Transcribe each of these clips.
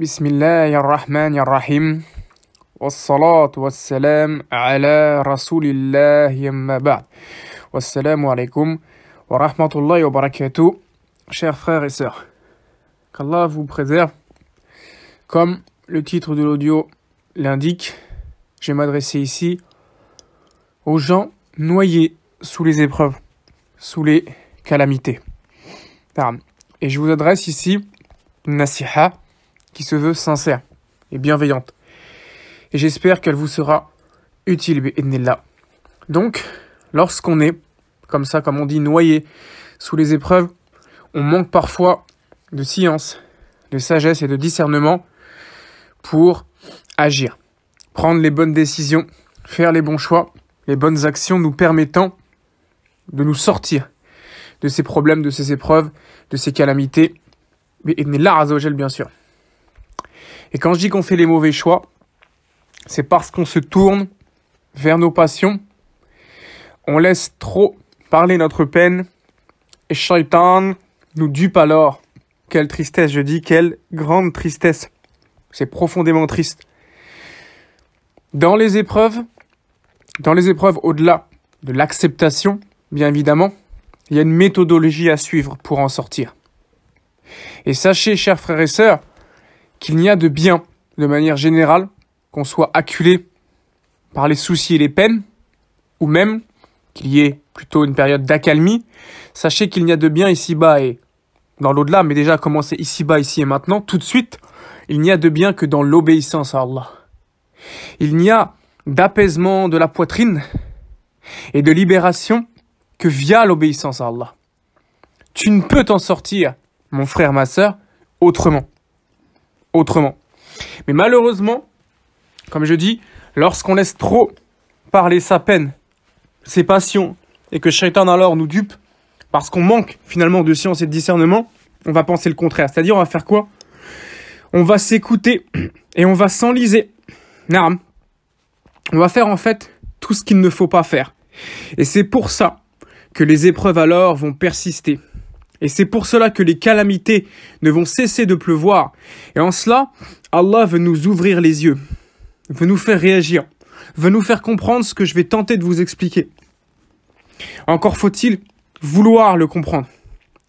بسم الله الرحمن الرحيم والصلاة والسلام على رسول الله ما بعد والسلام wa ورحمة wa وبركاته chers frères et sœurs qu'Allah vous préserve comme le titre de l'audio l'indique je vais m'adresser ici aux gens noyés sous les épreuves sous les calamités et je vous adresse ici nasiha qui se veut sincère et bienveillante. Et j'espère qu'elle vous sera utile, Ednella. Donc, lorsqu'on est, comme ça, comme on dit, noyé sous les épreuves, on manque parfois de science, de sagesse et de discernement pour agir, prendre les bonnes décisions, faire les bons choix, les bonnes actions nous permettant de nous sortir de ces problèmes, de ces épreuves, de ces calamités. Mais bien sûr. Et quand je dis qu'on fait les mauvais choix, c'est parce qu'on se tourne vers nos passions. On laisse trop parler notre peine. Et Shaitan nous dupe alors. Quelle tristesse, je dis, quelle grande tristesse. C'est profondément triste. Dans les épreuves, dans les épreuves au-delà de l'acceptation, bien évidemment, il y a une méthodologie à suivre pour en sortir. Et sachez, chers frères et sœurs, qu'il n'y a de bien, de manière générale, qu'on soit acculé par les soucis et les peines, ou même qu'il y ait plutôt une période d'accalmie, sachez qu'il n'y a de bien ici-bas et dans l'au-delà, mais déjà commencer ici-bas, ici et maintenant, tout de suite, il n'y a de bien que dans l'obéissance à Allah. Il n'y a d'apaisement de la poitrine et de libération que via l'obéissance à Allah. Tu ne peux t'en sortir, mon frère, ma sœur, autrement autrement. Mais malheureusement, comme je dis, lorsqu'on laisse trop parler sa peine, ses passions, et que Shaitan alors nous dupe, parce qu'on manque finalement de science et de discernement, on va penser le contraire. C'est-à-dire, on va faire quoi On va s'écouter et on va s'enliser. On va faire en fait tout ce qu'il ne faut pas faire. Et c'est pour ça que les épreuves alors vont persister. Et c'est pour cela que les calamités ne vont cesser de pleuvoir. Et en cela, Allah veut nous ouvrir les yeux, veut nous faire réagir, veut nous faire comprendre ce que je vais tenter de vous expliquer. Encore faut-il vouloir le comprendre.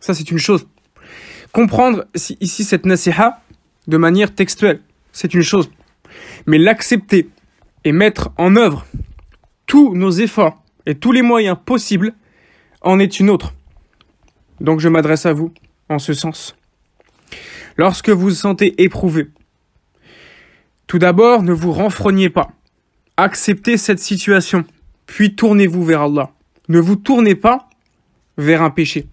Ça, c'est une chose. Comprendre ici cette nasiha de manière textuelle, c'est une chose. Mais l'accepter et mettre en œuvre tous nos efforts et tous les moyens possibles en est une autre. Donc je m'adresse à vous en ce sens. Lorsque vous vous sentez éprouvé, tout d'abord, ne vous renfrognez pas. Acceptez cette situation, puis tournez-vous vers Allah. Ne vous tournez pas vers un péché.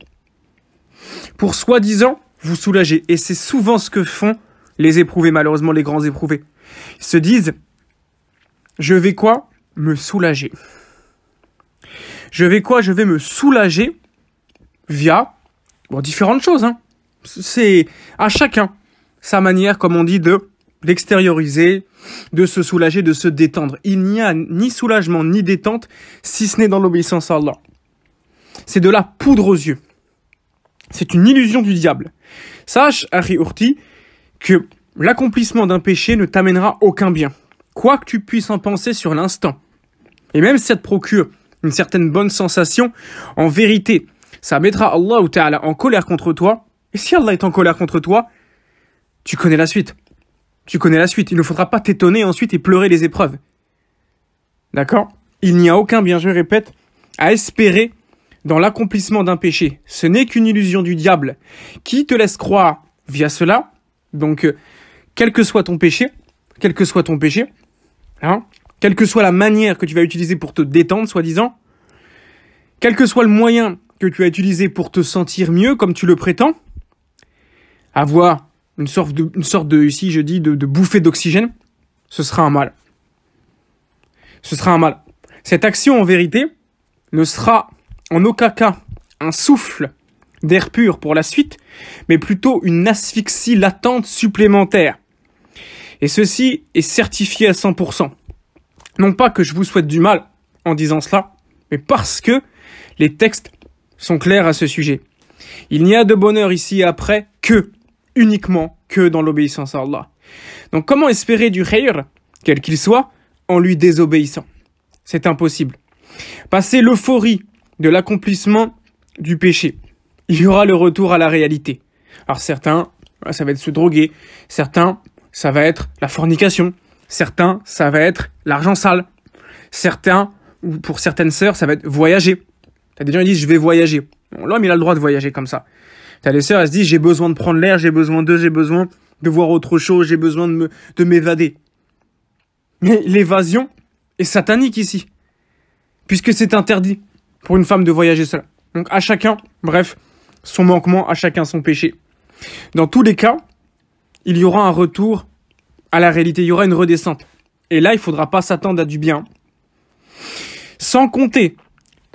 Pour soi-disant, vous soulager. Et c'est souvent ce que font les éprouvés, malheureusement les grands éprouvés. Ils se disent, je vais quoi Me soulager. Je vais quoi Je vais me soulager via bon, différentes choses. Hein. C'est à chacun sa manière, comme on dit, de l'extérioriser, de se soulager, de se détendre. Il n'y a ni soulagement ni détente si ce n'est dans l'obéissance à Allah. C'est de la poudre aux yeux. C'est une illusion du diable. Sache, Harry Urti, que l'accomplissement d'un péché ne t'amènera aucun bien, quoi que tu puisses en penser sur l'instant. Et même si ça te procure une certaine bonne sensation, en vérité, ça mettra Allah Ta'ala en colère contre toi. Et si Allah est en colère contre toi, tu connais la suite. Tu connais la suite. Il ne faudra pas t'étonner ensuite et pleurer les épreuves. D'accord Il n'y a aucun bien, je répète, à espérer dans l'accomplissement d'un péché. Ce n'est qu'une illusion du diable qui te laisse croire via cela. Donc, euh, quel que soit ton péché, quel que soit ton péché, hein, quelle que soit la manière que tu vas utiliser pour te détendre, soi-disant, quel que soit le moyen que tu as utilisé pour te sentir mieux, comme tu le prétends, avoir une sorte de, une sorte de je dis, de, de bouffée d'oxygène, ce sera un mal. Ce sera un mal. Cette action, en vérité, ne sera en aucun cas un souffle d'air pur pour la suite, mais plutôt une asphyxie latente supplémentaire. Et ceci est certifié à 100%. Non pas que je vous souhaite du mal en disant cela, mais parce que les textes sont clairs à ce sujet. Il n'y a de bonheur ici et après que, uniquement que dans l'obéissance à Allah. Donc comment espérer du khayr, quel qu'il soit, en lui désobéissant C'est impossible. Passer l'euphorie de l'accomplissement du péché. Il y aura le retour à la réalité. Alors certains, ah, ça va être se droguer, certains, ça va être la fornication, certains, ça va être l'argent sale, certains, ou pour certaines sœurs, ça va être voyager, a des gens qui disent, je vais voyager. L'homme, il a le droit de voyager comme ça. T'as les sœurs, elles se disent, j'ai besoin de prendre l'air, j'ai besoin d'eux, j'ai besoin de voir autre chose, j'ai besoin de de m'évader. Mais l'évasion est satanique ici. Puisque c'est interdit pour une femme de voyager seule. Donc à chacun, bref, son manquement, à chacun son péché. Dans tous les cas, il y aura un retour à la réalité, il y aura une redescente. Et là, il ne faudra pas s'attendre à du bien. Sans compter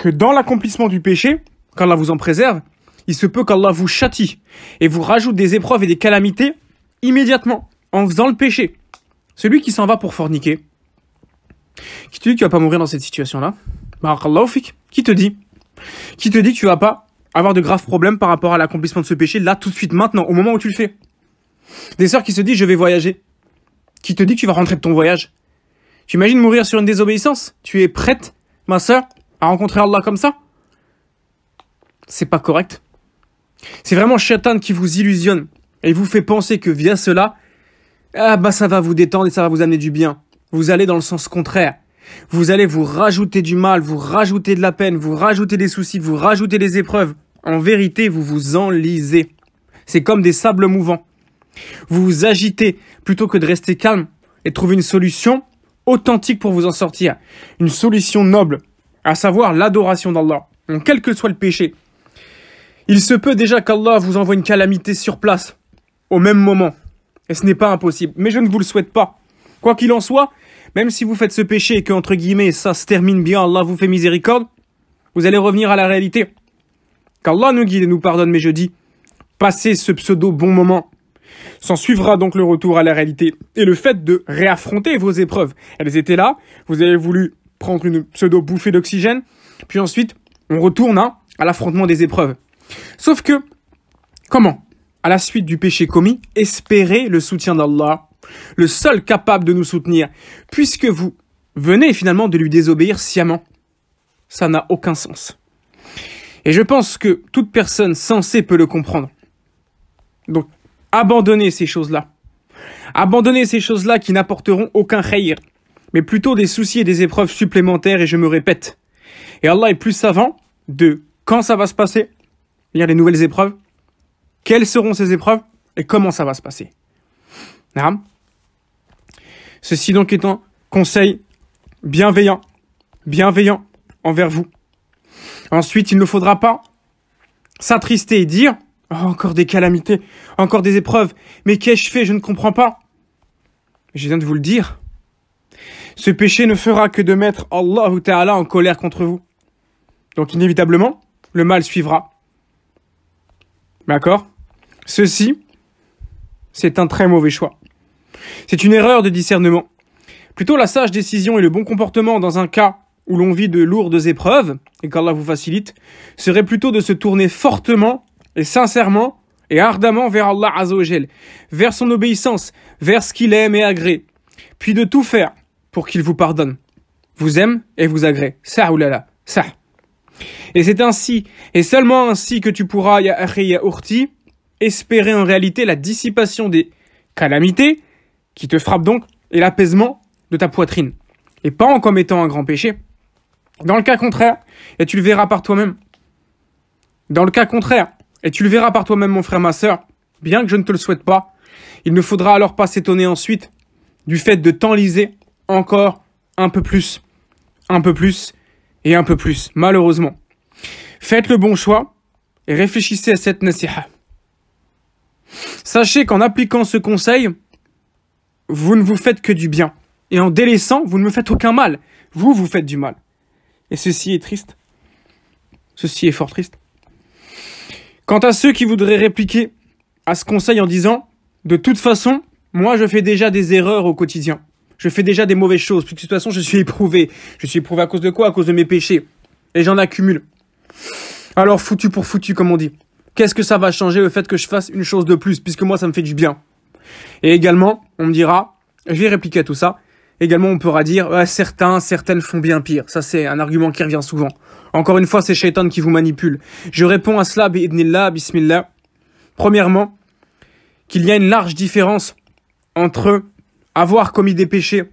que dans l'accomplissement du péché, quand qu'Allah vous en préserve, il se peut qu'Allah vous châtie et vous rajoute des épreuves et des calamités immédiatement en faisant le péché. Celui qui s'en va pour forniquer, qui te dit que tu vas pas mourir dans cette situation-là, qui te dit Qui te dit que tu vas pas avoir de graves problèmes par rapport à l'accomplissement de ce péché là tout de suite maintenant, au moment où tu le fais Des sœurs qui se disent je vais voyager, qui te dit que tu vas rentrer de ton voyage. Tu imagines mourir sur une désobéissance Tu es prête, ma sœur, rencontrer Allah comme ça C'est pas correct. C'est vraiment Shaitan qui vous illusionne et vous fait penser que via cela, ah bah ça va vous détendre et ça va vous amener du bien. Vous allez dans le sens contraire. Vous allez vous rajouter du mal, vous rajouter de la peine, vous rajouter des soucis, vous rajouter des épreuves. En vérité, vous vous enlisez. C'est comme des sables mouvants. Vous vous agitez plutôt que de rester calme et de trouver une solution authentique pour vous en sortir. Une solution noble à savoir l'adoration d'Allah, quel que soit le péché. Il se peut déjà qu'Allah vous envoie une calamité sur place, au même moment, et ce n'est pas impossible, mais je ne vous le souhaite pas. Quoi qu'il en soit, même si vous faites ce péché et que, entre guillemets, ça se termine bien, Allah vous fait miséricorde, vous allez revenir à la réalité. Qu'Allah nous guide et nous pardonne, mais je dis, passez ce pseudo bon moment. S'en suivra donc le retour à la réalité et le fait de réaffronter vos épreuves. Elles étaient là, vous avez voulu prendre une pseudo-bouffée d'oxygène, puis ensuite on retourne à l'affrontement des épreuves. Sauf que, comment À la suite du péché commis, espérer le soutien d'Allah, le seul capable de nous soutenir, puisque vous venez finalement de lui désobéir sciemment. Ça n'a aucun sens. Et je pense que toute personne sensée peut le comprendre. Donc, abandonnez ces choses-là. Abandonnez ces choses-là qui n'apporteront aucun khayr, mais plutôt des soucis et des épreuves supplémentaires, et je me répète. Et Allah est plus savant de quand ça va se passer, il y a les nouvelles épreuves, quelles seront ces épreuves, et comment ça va se passer. Ceci donc est un conseil bienveillant, bienveillant envers vous. Ensuite, il ne faudra pas s'attrister et dire oh, encore des calamités, encore des épreuves, mais qu'ai-je fait, je ne comprends pas. Je viens de vous le dire, ce péché ne fera que de mettre Allah Ta'ala en colère contre vous. Donc inévitablement, le mal suivra. D'accord Ceci, c'est un très mauvais choix. C'est une erreur de discernement. Plutôt la sage décision et le bon comportement dans un cas où l'on vit de lourdes épreuves, et qu'Allah vous facilite, serait plutôt de se tourner fortement et sincèrement et ardemment vers Allah Azzawajal, vers son obéissance, vers ce qu'il aime et agrée, puis de tout faire pour qu'il vous pardonne, vous aime et vous agrée. Ça oulala, ça. Et c'est ainsi, et seulement ainsi que tu pourras, ya akhi, espérer en réalité la dissipation des calamités qui te frappent donc et l'apaisement de ta poitrine. Et pas en commettant un grand péché. Dans le cas contraire, et tu le verras par toi-même. Dans le cas contraire, et tu le verras par toi-même, mon frère, ma soeur, bien que je ne te le souhaite pas, il ne faudra alors pas s'étonner ensuite du fait de t'enliser encore un peu plus, un peu plus et un peu plus, malheureusement. Faites le bon choix et réfléchissez à cette nasiha. Sachez qu'en appliquant ce conseil, vous ne vous faites que du bien. Et en délaissant, vous ne me faites aucun mal. Vous, vous faites du mal. Et ceci est triste. Ceci est fort triste. Quant à ceux qui voudraient répliquer à ce conseil en disant, de toute façon, moi je fais déjà des erreurs au quotidien. Je fais déjà des mauvaises choses. Puis de toute façon, je suis éprouvé. Je suis éprouvé à cause de quoi À cause de mes péchés. Et j'en accumule. Alors foutu pour foutu, comme on dit. Qu'est-ce que ça va changer le fait que je fasse une chose de plus, puisque moi ça me fait du bien. Et également, on me dira, je vais répliquer à tout ça. Également, on pourra dire, certains, certaines font bien pire. Ça, c'est un argument qui revient souvent. Encore une fois, c'est Shaitan qui vous manipule. Je réponds à cela, bismillah. Premièrement, qu'il y a une large différence entre avoir commis des péchés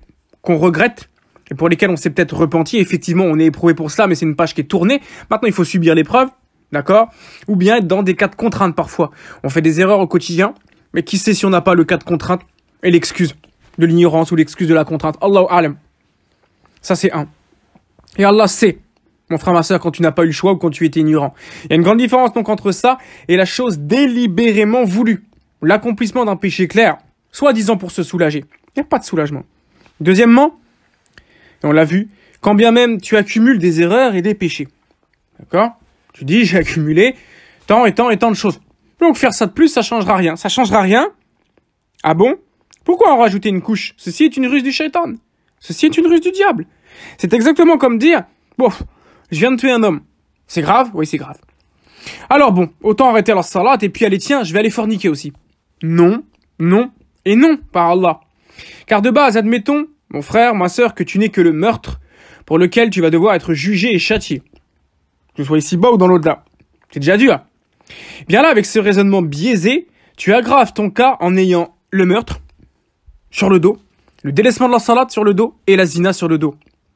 qu'on regrette et pour lesquels on s'est peut-être repenti. Effectivement, on est éprouvé pour cela, mais c'est une page qui est tournée. Maintenant, il faut subir l'épreuve, d'accord Ou bien être dans des cas de contrainte parfois. On fait des erreurs au quotidien, mais qui sait si on n'a pas le cas de contrainte et l'excuse de l'ignorance ou l'excuse de la contrainte Allahu alam. Ça, c'est un. Et Allah sait, mon frère, ma soeur, quand tu n'as pas eu le choix ou quand tu étais ignorant. Il y a une grande différence donc entre ça et la chose délibérément voulue. L'accomplissement d'un péché clair, soi-disant pour se soulager. Il n'y a pas de soulagement. Deuxièmement, on l'a vu, quand bien même tu accumules des erreurs et des péchés. D'accord Tu dis, j'ai accumulé tant et tant et tant de choses. Donc faire ça de plus, ça changera rien. Ça changera rien. Ah bon Pourquoi en rajouter une couche Ceci est une ruse du shaitan. Ceci est une ruse du diable. C'est exactement comme dire, bon, je viens de tuer un homme. C'est grave Oui, c'est grave. Alors bon, autant arrêter la salat et puis allez, tiens, je vais aller forniquer aussi. Non, non et non, par Allah. Car de base, admettons, mon frère, ma sœur, que tu n'es que le meurtre pour lequel tu vas devoir être jugé et châtié. Que ce soit ici-bas ou dans l'au-delà. C'est déjà dur. Bien là, avec ce raisonnement biaisé, tu aggraves ton cas en ayant le meurtre sur le dos, le délaissement de salade sur le dos et la zina sur le dos.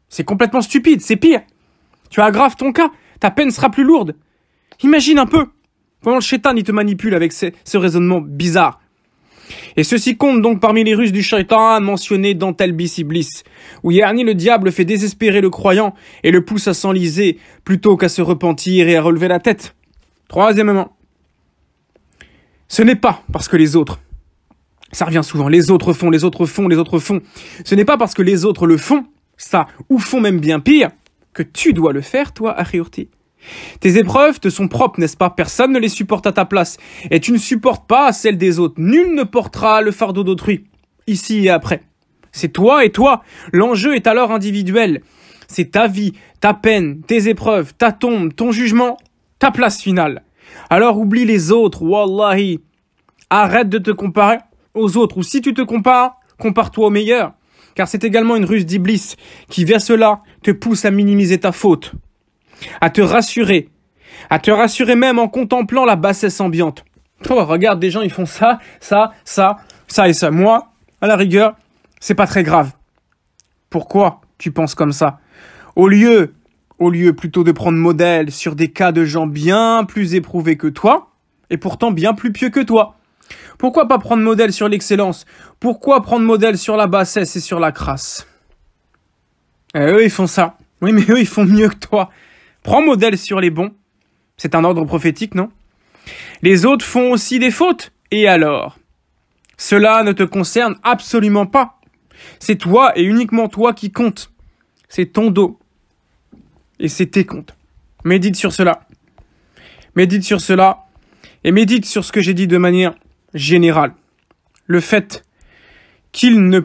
C'est complètement stupide, c'est pire. Tu aggraves ton cas, ta peine sera plus lourde. Imagine un peu comment le chétan il te manipule avec ce raisonnement bizarre. Et ceci compte donc parmi les ruses du shaitan mentionné dans Talbis Iblis, où Yarni le diable fait désespérer le croyant et le pousse à s'enliser plutôt qu'à se repentir et à relever la tête. Troisièmement, ce n'est pas parce que les autres, ça revient souvent, les autres font, les autres font, les autres font, ce n'est pas parce que les autres le font, ça, ou font même bien pire, que tu dois le faire, toi, Ariurti. Tes épreuves te sont propres, n'est-ce pas Personne ne les supporte à ta place. Et tu ne supportes pas celles des autres. Nul ne portera le fardeau d'autrui, ici et après. C'est toi et toi. L'enjeu est alors individuel. C'est ta vie, ta peine, tes épreuves, ta tombe, ton jugement, ta place finale. Alors oublie les autres, wallahi. Arrête de te comparer aux autres. Ou si tu te compares, compare-toi au meilleur. Car c'est également une ruse d'Iblis qui, via cela, te pousse à minimiser ta faute à te rassurer, à te rassurer même en contemplant la bassesse ambiante. Oh, regarde, des gens, ils font ça, ça, ça, ça et ça. Moi, à la rigueur, c'est pas très grave. Pourquoi tu penses comme ça Au lieu, au lieu plutôt de prendre modèle sur des cas de gens bien plus éprouvés que toi, et pourtant bien plus pieux que toi. Pourquoi pas prendre modèle sur l'excellence Pourquoi prendre modèle sur la bassesse et sur la crasse eh, Eux, ils font ça. Oui, mais eux, ils font mieux que toi. Prends modèle sur les bons. C'est un ordre prophétique, non Les autres font aussi des fautes. Et alors Cela ne te concerne absolument pas. C'est toi et uniquement toi qui compte. C'est ton dos. Et c'est tes comptes. Médite sur cela. Médite sur cela. Et médite sur ce que j'ai dit de manière générale. Le fait qu'il ne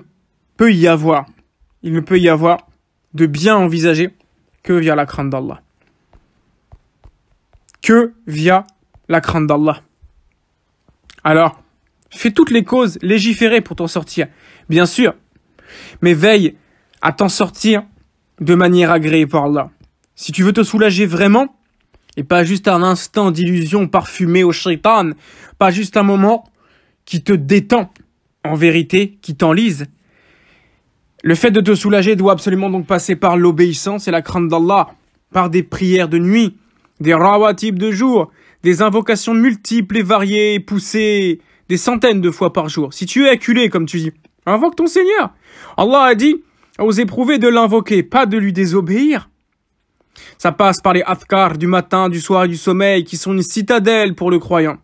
peut y avoir, il ne peut y avoir de bien envisagé que via la crainte d'Allah que via la crainte d'Allah. Alors, fais toutes les causes, légiférées pour t'en sortir, bien sûr, mais veille à t'en sortir de manière agréée par Allah. Si tu veux te soulager vraiment, et pas juste un instant d'illusion parfumée au shaitan, pas juste un moment qui te détend, en vérité, qui t'enlise. Le fait de te soulager doit absolument donc passer par l'obéissance et la crainte d'Allah, par des prières de nuit, des types de jour, des invocations multiples et variées poussées des centaines de fois par jour. Si tu es acculé, comme tu dis, invoque ton Seigneur. Allah a dit aux éprouvés de l'invoquer, pas de lui désobéir. Ça passe par les afkars du matin, du soir et du sommeil, qui sont une citadelle pour le croyant.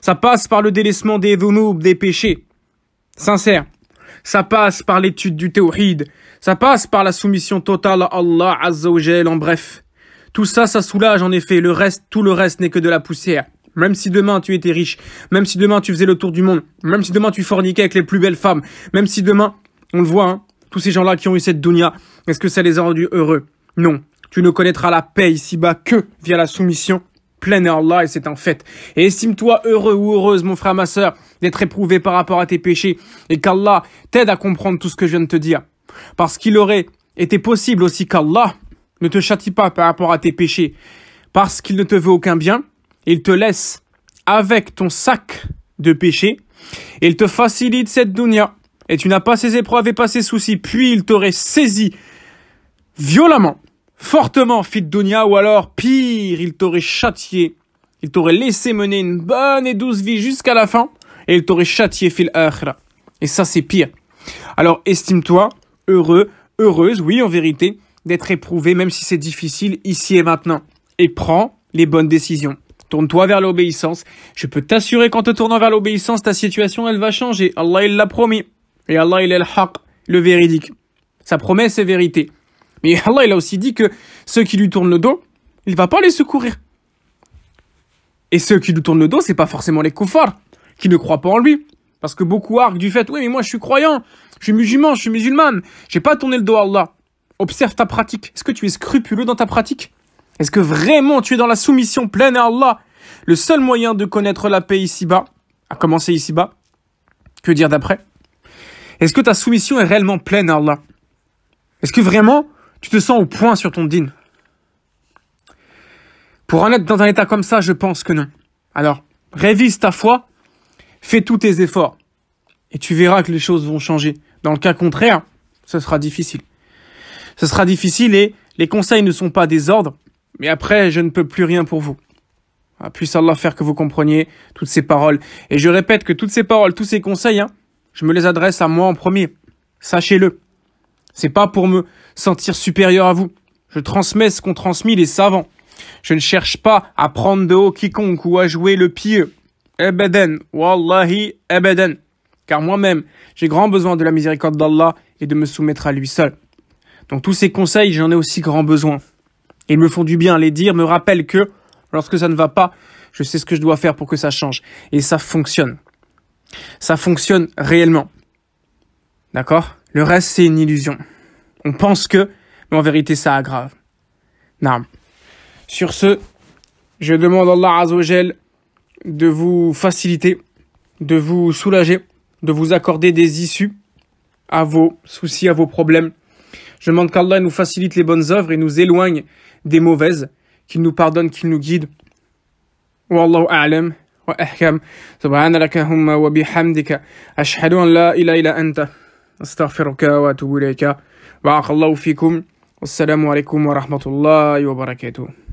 Ça passe par le délaissement des dhunoub, des péchés. Sincère. Ça passe par l'étude du tawhid. Ça passe par la soumission totale à Allah Azza en bref. Tout ça, ça soulage en effet. Le reste, tout le reste n'est que de la poussière. Même si demain tu étais riche, même si demain tu faisais le tour du monde, même si demain tu forniquais avec les plus belles femmes, même si demain, on le voit, hein, tous ces gens-là qui ont eu cette dunya, est-ce que ça les a rendus heureux Non. Tu ne connaîtras la paix ici-bas que via la soumission pleine à Allah et c'est un fait. Et estime-toi heureux ou heureuse, mon frère, ma sœur, d'être éprouvé par rapport à tes péchés et qu'Allah t'aide à comprendre tout ce que je viens de te dire. Parce qu'il aurait été possible aussi qu'Allah ne te châtie pas par rapport à tes péchés, parce qu'il ne te veut aucun bien, il te laisse avec ton sac de péchés, il te facilite cette dunya, et tu n'as pas ses épreuves et pas ses soucis, puis il t'aurait saisi violemment, fortement, fit dunya, ou alors pire, il t'aurait châtié, il t'aurait laissé mener une bonne et douce vie jusqu'à la fin, et il t'aurait châtié fil akhra. Et ça, c'est pire. Alors, estime-toi heureux, heureuse, oui, en vérité, d'être éprouvé, même si c'est difficile, ici et maintenant. Et prends les bonnes décisions. Tourne-toi vers l'obéissance. Je peux t'assurer qu'en te tournant vers l'obéissance, ta situation, elle va changer. Allah, il l'a promis. Et Allah, il est le le véridique. Sa promesse est vérité. Mais Allah, il a aussi dit que ceux qui lui tournent le dos, il va pas les secourir. Et ceux qui lui tournent le dos, c'est pas forcément les koufars, qui ne croient pas en lui. Parce que beaucoup arguent du fait, oui, mais moi je suis croyant, je suis musulman, je suis musulmane, j'ai pas tourné le dos à Allah. Observe ta pratique. Est-ce que tu es scrupuleux dans ta pratique Est-ce que vraiment tu es dans la soumission pleine à Allah Le seul moyen de connaître la paix ici-bas, à commencer ici-bas, que dire d'après Est-ce que ta soumission est réellement pleine à Allah Est-ce que vraiment tu te sens au point sur ton dîne Pour en être dans un état comme ça, je pense que non. Alors, révise ta foi, fais tous tes efforts, et tu verras que les choses vont changer. Dans le cas contraire, ce sera difficile. Ce sera difficile et les conseils ne sont pas des ordres, mais après, je ne peux plus rien pour vous. Ah, puisse Allah faire que vous compreniez toutes ces paroles. Et je répète que toutes ces paroles, tous ces conseils, hein, je me les adresse à moi en premier. Sachez-le. C'est pas pour me sentir supérieur à vous. Je transmets ce qu'ont transmis les savants. Je ne cherche pas à prendre de haut quiconque ou à jouer le pieux. Ebeden, wallahi ebeden. Car moi-même, j'ai grand besoin de la miséricorde d'Allah et de me soumettre à lui seul. Donc tous ces conseils, j'en ai aussi grand besoin. Ils me font du bien, à les dire me rappellent que lorsque ça ne va pas, je sais ce que je dois faire pour que ça change. Et ça fonctionne. Ça fonctionne réellement. D'accord Le reste, c'est une illusion. On pense que, mais en vérité, ça aggrave. Non. Sur ce, je demande à Allah Azzawajal de vous faciliter, de vous soulager, de vous accorder des issues à vos soucis, à vos problèmes, je demande qu'Allah nous facilite les bonnes œuvres et nous éloigne des mauvaises, qu'il nous pardonne, qu'il nous guide. Wallahu a'lam wa ahkam. Subhanaka humma wa bihamdika. Ashhadu an la ilaha illa anta. Astaghfiruka wa atubu ilayka. Barakallahu fikum. Assalamu alaikum wa rahmatullah wa barakatuh.